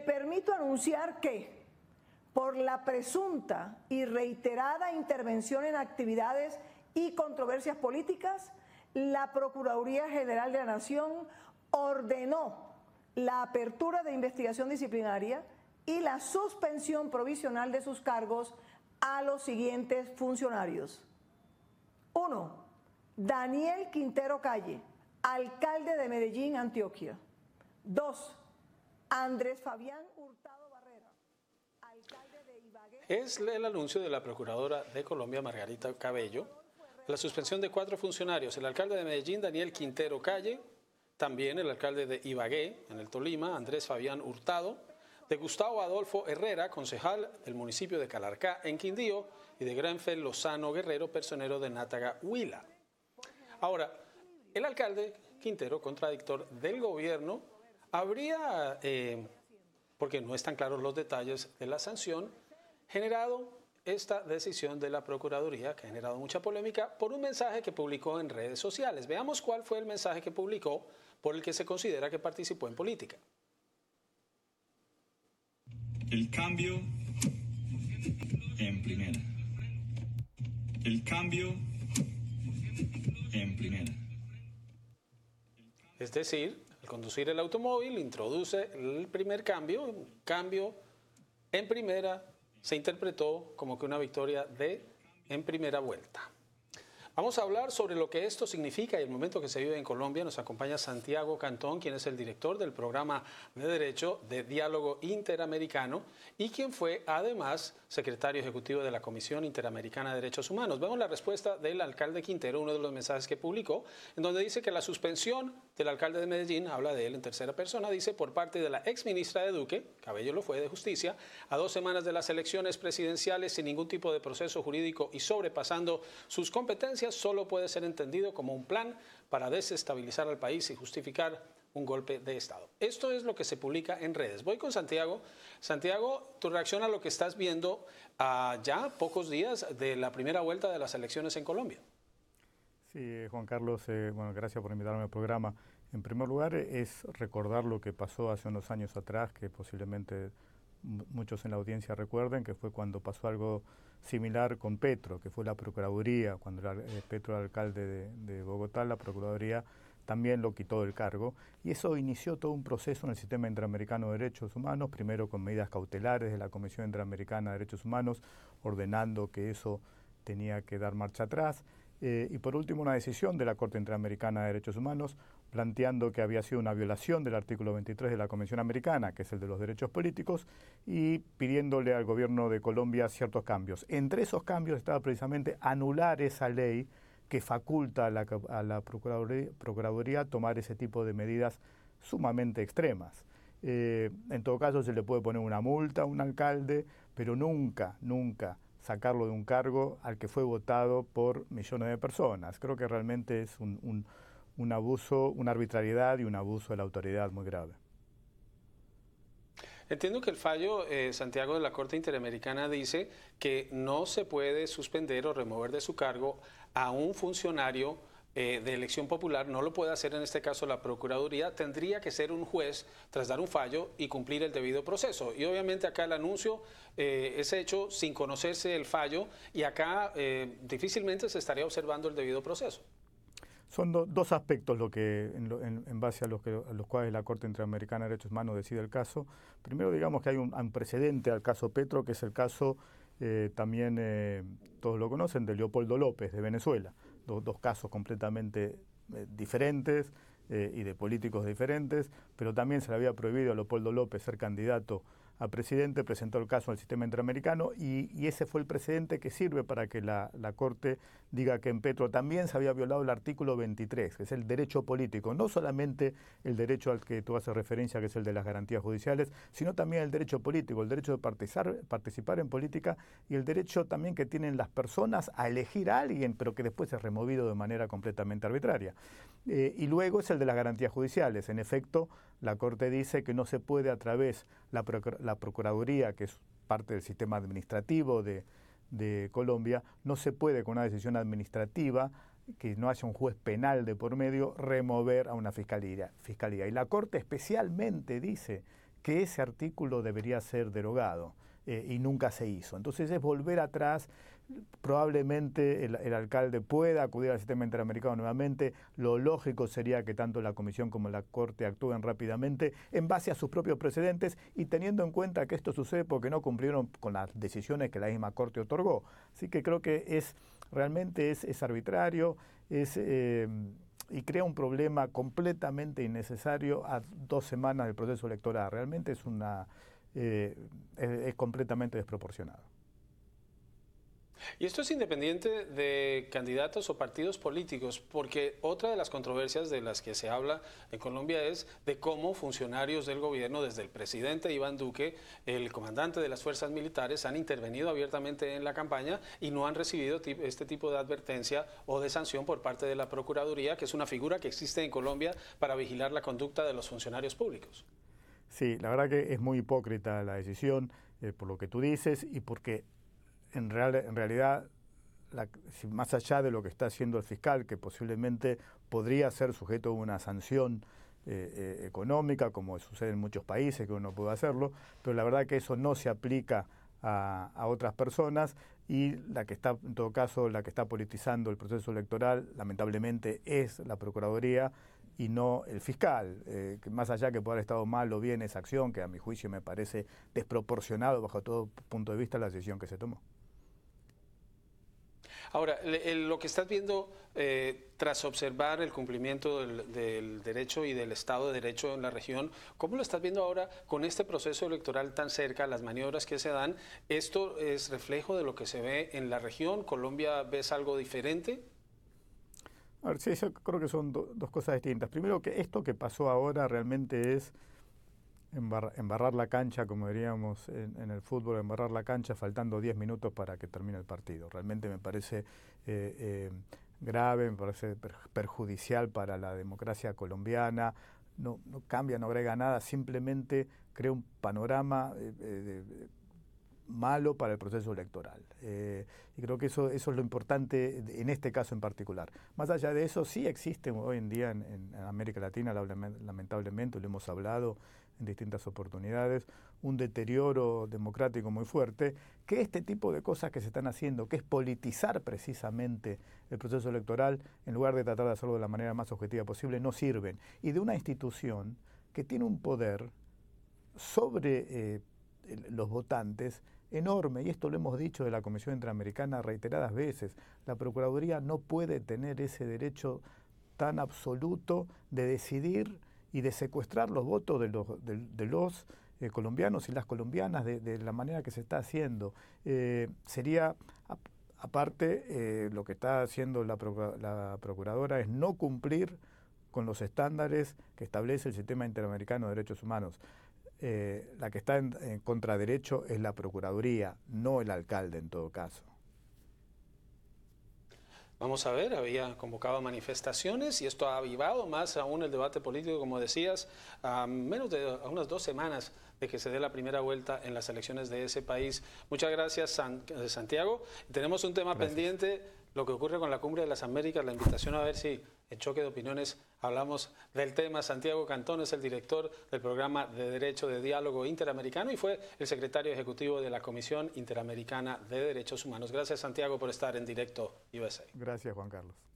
permito anunciar que por la presunta y reiterada intervención en actividades y controversias políticas, la Procuraduría General de la Nación ordenó la apertura de investigación disciplinaria y la suspensión provisional de sus cargos a los siguientes funcionarios. 1. Daniel Quintero Calle, alcalde de Medellín, Antioquia. 2. Andrés Fabián Hurtado Barrera, alcalde de Ibagué. Es el anuncio de la Procuradora de Colombia, Margarita Cabello, la suspensión de cuatro funcionarios, el alcalde de Medellín, Daniel Quintero Calle, también el alcalde de Ibagué, en el Tolima, Andrés Fabián Hurtado, de Gustavo Adolfo Herrera, concejal del municipio de Calarcá, en Quindío, y de Grenfell Lozano Guerrero, personero de Nátaga, Huila. Ahora, el alcalde Quintero, contradictor del gobierno, habría, eh, porque no están claros los detalles de la sanción, generado esta decisión de la Procuraduría, que ha generado mucha polémica, por un mensaje que publicó en redes sociales. Veamos cuál fue el mensaje que publicó por el que se considera que participó en política. El cambio en primera. El cambio Es decir, al conducir el automóvil introduce el primer cambio, un cambio en primera se interpretó como que una victoria de en primera vuelta. Vamos a hablar sobre lo que esto significa y el momento que se vive en Colombia. Nos acompaña Santiago Cantón, quien es el director del programa de Derecho de Diálogo Interamericano y quien fue además secretario ejecutivo de la Comisión Interamericana de Derechos Humanos. Vemos la respuesta del alcalde Quintero, uno de los mensajes que publicó, en donde dice que la suspensión del alcalde de Medellín, habla de él en tercera persona, dice por parte de la ex ministra de Duque, Cabello lo fue de Justicia, a dos semanas de las elecciones presidenciales sin ningún tipo de proceso jurídico y sobrepasando sus competencias solo puede ser entendido como un plan para desestabilizar al país y justificar un golpe de Estado. Esto es lo que se publica en redes. Voy con Santiago. Santiago, tu reacción a lo que estás viendo ah, ya pocos días de la primera vuelta de las elecciones en Colombia. Sí, eh, Juan Carlos, eh, bueno, gracias por invitarme al programa. En primer lugar, es recordar lo que pasó hace unos años atrás, que posiblemente muchos en la audiencia recuerden que fue cuando pasó algo similar con Petro, que fue la Procuraduría, cuando eh, Petro era alcalde de, Bogotá, la Procuraduría también lo quitó del cargo y eso inició todo un proceso en el sistema interamericano de derechos humanos, primero con medidas cautelares de la Comisión Interamericana de Derechos Humanos, ordenando que eso tenía que dar marcha atrás, eh, y por último una decisión de la Corte Interamericana de Derechos Humanos planteando que había sido una violación del artículo 23 de la Convención Americana, que es el de los derechos políticos, y pidiéndole al gobierno de Colombia ciertos cambios. Entre esos cambios estaba precisamente anular esa ley que faculta a la, Procuraduría, tomar ese tipo de medidas sumamente extremas. Eh, en todo caso se le puede poner una multa a un alcalde, pero nunca, nunca sacarlo de un cargo al que fue votado por millones de personas. Creo que realmente es un un abuso, una arbitrariedad y un abuso de la autoridad muy grave. Entiendo que el fallo, eh, Santiago, de la Corte Interamericana dice que no se puede suspender o remover de su cargo a un funcionario eh, de elección popular, no lo puede hacer en este caso la Procuraduría, tendría que ser un juez tras dar un fallo y cumplir el debido proceso. Y obviamente acá el anuncio eh, es hecho sin conocerse el fallo y acá difícilmente se estaría observando el debido proceso. Son dos aspectos lo que, en, base a los, que, los cuales la Corte Interamericana de Derechos Humanos decide el caso. Primero, digamos que hay un, precedente al caso Petro, que es el caso, eh, también eh, todos lo conocen, de Leopoldo López, de Venezuela. dos casos completamente eh, diferentes y de políticos diferentes, pero también se le había prohibido a Leopoldo López ser candidato a presidente, presentó el caso al sistema interamericano y, ese fue el precedente que sirve para que la, Corte diga que en Petro también se había violado el artículo 23, que es el derecho político, no solamente el derecho al que tú haces referencia, que es el de las garantías judiciales, sino también el derecho político, el derecho de participar, en política y el derecho también que tienen las personas a elegir a alguien, pero que después es removido de manera completamente arbitraria. Eh, y luego es el de las garantías judiciales. En efecto, la Corte dice que no se puede a través la, la Procuraduría, que es parte del sistema administrativo de, Colombia, no se puede con una decisión administrativa que no haya un juez penal de por medio, remover a una fiscalía. fiscalía. Y la Corte especialmente dice que ese artículo debería ser derogado. Eh, y nunca se hizo. Entonces es volver atrás, probablemente el, alcalde pueda acudir al sistema interamericano nuevamente, lo lógico sería que tanto la Comisión como la Corte actúen rápidamente en base a sus propios precedentes y teniendo en cuenta que esto sucede porque no cumplieron con las decisiones que la misma Corte otorgó. Así que creo que es realmente es, es arbitrario, es... Eh, y crea un problema completamente innecesario a dos semanas del proceso electoral. Realmente es una, eh, es completamente desproporcionado. Y esto es independiente de candidatos o partidos políticos, porque otra de las controversias de las que se habla en Colombia es de cómo funcionarios del gobierno, desde el presidente Iván Duque, el comandante de las fuerzas militares, han intervenido abiertamente en la campaña y no han recibido este tipo de advertencia o de sanción por parte de la Procuraduría, que es una figura que existe en Colombia para vigilar la conducta de los funcionarios públicos. Sí, la verdad que es muy hipócrita la decisión eh, por lo que tú dices y porque en, real, en realidad, más allá de lo que está haciendo el fiscal, que posiblemente podría ser sujeto a una sanción eh, eh, económica, como sucede en muchos países que uno puede hacerlo, pero la verdad que eso no se aplica a, a, otras personas y la que está, en todo caso, la que está politizando el proceso electoral, lamentablemente, es la Procuraduría y no el fiscal, eh, más allá que pueda haber estado mal o bien esa acción, que a mi juicio me parece desproporcionado bajo todo punto de vista la decisión que se tomó. Ahora, lo que estás viendo, eh, tras observar el cumplimiento del, del, derecho y del Estado de Derecho en la región, ¿cómo lo estás viendo ahora con este proceso electoral tan cerca, las maniobras que se dan? ¿Esto es reflejo de lo que se ve en la región? ¿Colombia ves algo diferente? A ver, sí, yo creo que son dos cosas distintas. Primero, que esto que pasó ahora realmente es embarrar, la cancha, como diríamos en, el fútbol, embarrar la cancha faltando 10 minutos para que termine el partido. Realmente me parece eh, eh, grave, me parece perjudicial para la democracia colombiana. No, no cambia, no agrega nada, simplemente crea un panorama. Eh, malo para el proceso electoral. Eh, y creo que eso, eso es lo importante en este caso en particular. Más allá de eso, sí existe hoy en día en, América Latina, lamentablemente, lo hemos hablado en distintas oportunidades, un deterioro democrático muy fuerte, que este tipo de cosas que se están haciendo, que es politizar precisamente el proceso electoral, en lugar de tratar de hacerlo de la manera más objetiva posible, no sirven. Y de una institución que tiene un poder sobre... Eh, los votantes enorme, y esto lo hemos dicho de la Comisión Interamericana reiteradas veces, la Procuraduría no puede tener ese derecho tan absoluto de decidir y de secuestrar los votos de los, eh, colombianos y las colombianas de, la manera que se está haciendo. Eh, sería, aparte, eh, lo que está haciendo la, la Procuradora es no cumplir con los estándares que establece el sistema interamericano de derechos humanos. Eh, la que está en, contraderecho es la Procuraduría, no el alcalde en todo caso. Vamos a ver, había convocado manifestaciones y esto ha avivado más aún el debate político, como decías, a menos de unas dos semanas de que se dé la primera vuelta en las elecciones de ese país. Muchas gracias, eh, Santiago. Tenemos un tema pendiente lo que ocurre con la Cumbre de las Américas, la invitación a ver si en choque de opiniones hablamos del tema. Santiago Cantón es el director del programa de Derecho de Diálogo Interamericano y fue el secretario ejecutivo de la Comisión Interamericana de Derechos Humanos. Gracias Santiago por estar en directo USA. Gracias Juan Carlos.